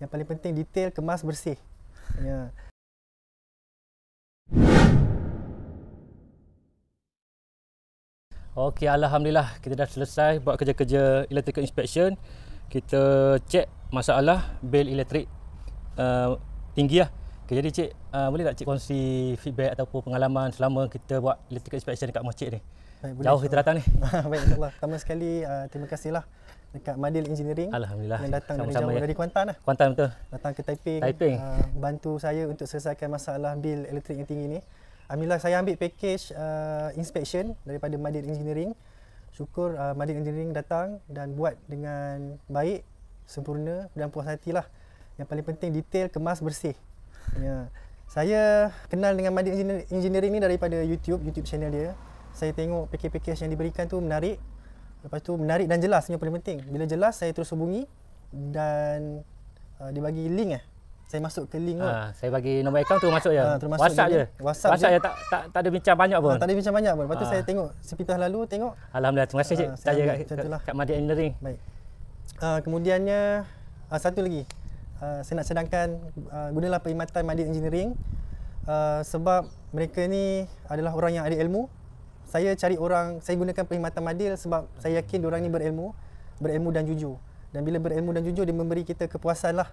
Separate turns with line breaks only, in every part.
yang paling penting detail kemas bersih ya.
Okey alhamdulillah kita dah selesai buat kerja-kerja electrical inspection kita cek masalah bel elektrik uh, tinggi lah okay, jadi cik uh, boleh tak cik kongsi feedback ataupun pengalaman selama kita buat electrical inspection dekat masjid ni Baik, Jauh kita datang ni. Baik insyaAllah.
Pertama sekali uh, terima kasihlah dekat Madil Engineering Alhamdulillah. yang datang Sama-sama dari, Jawa, ya. dari Kuantan lah. Kuantan betul. Datang ke Taiping. Taiping. Uh, bantu saya untuk selesaikan masalah bil elektrik yang tinggi ni. Alhamdulillah saya ambil package uh, inspection daripada Madil Engineering. Syukur uh, Madil Engineering datang dan buat dengan baik, sempurna dan puas hati lah. Yang paling penting detail kemas bersih. Ya. Saya kenal dengan Madin Engineering ni daripada YouTube, YouTube channel dia saya tengok paket-paket yang diberikan tu menarik lepas tu menarik dan jelas yang paling penting bila jelas saya terus hubungi dan uh, dia bagi link eh saya masuk ke link ah, tu uh, saya bagi nombor akaun tu masuk je uh, ah, terus masuk WhatsApp je WhatsApp, WhatsApp je tak tak tak ada bincang banyak pun uh, tak ada bincang banyak pun lepas tu uh. saya tengok sepintas lalu tengok
alhamdulillah terima kasih cik uh, saya kat lah. kat, kat, Madi Engineering
baik uh, kemudiannya uh, satu lagi uh, saya nak sedangkan uh, gunalah perkhidmatan Madi Engineering uh, sebab mereka ni adalah orang yang ada ilmu saya cari orang, saya gunakan perkhidmatan madil sebab saya yakin orang ni berilmu, berilmu dan jujur. Dan bila berilmu dan jujur, dia memberi kita kepuasan lah.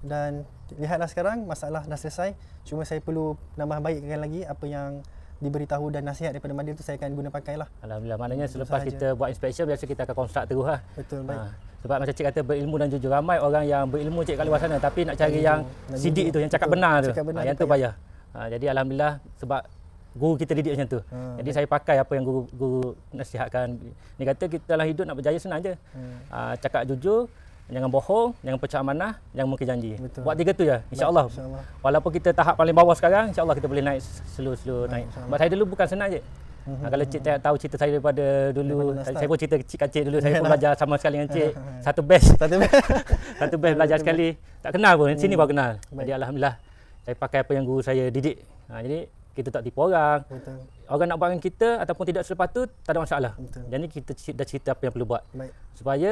Dan lihatlah sekarang, masalah dah selesai. Cuma saya perlu nambah baikkan lagi apa yang diberitahu dan nasihat daripada Madil tu saya akan guna pakai lah.
Alhamdulillah. Maknanya hmm, selepas kita buat inspeksi, biasa kita akan konstruk terus lah. Betul. Baik. Ha. Sebab macam cik kata berilmu dan jujur. Ramai orang yang berilmu cik kat luar sana tapi nak cari yang sidik tu, yang cakap benar tu. Ha, yang tu ya. payah. Ha, jadi Alhamdulillah sebab guru kita didik macam tu. Hmm. Jadi saya pakai apa yang guru guru nasihatkan. Dia kata kita dalam hidup nak berjaya senang aje. Hmm. Ha. Uh, ah, cakap jujur, jangan bohong, jangan pecah amanah, jangan mungkir janji. Betul. Buat tiga tu je insya-Allah. Insya Walaupun kita tahap paling bawah sekarang, insya-Allah kita boleh naik slow-slow hmm. naik. Sebab saya dulu bukan senang aje. Ha, mhm. ah, kalau cik tak tahu cerita saya daripada dulu daripada saya pun cerita kecil kat dulu saya pun belajar sama sekali dengan cik satu batch satu batch satu batch belajar sekali tak kenal pun sini hmm. baru kenal jadi alhamdulillah saya pakai apa yang guru saya didik ha, jadi kita tak tipu orang. Betul. Orang nak buat dengan kita ataupun tidak sepatu tak ada masalah. Betul. Jadi kita dah cerita apa yang perlu buat. Baik. Supaya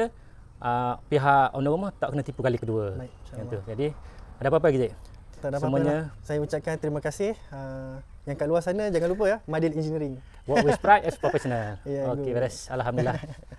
uh, pihak owner rumah tak kena tipu kali kedua. Baik.
Jadi ada apa-apa
kita? Tak ada apa-apa. lah.
saya ucapkan terima kasih uh, yang kat luar sana jangan lupa ya Madin Engineering. Work with pride as professional. yeah, okay, beres. Alhamdulillah.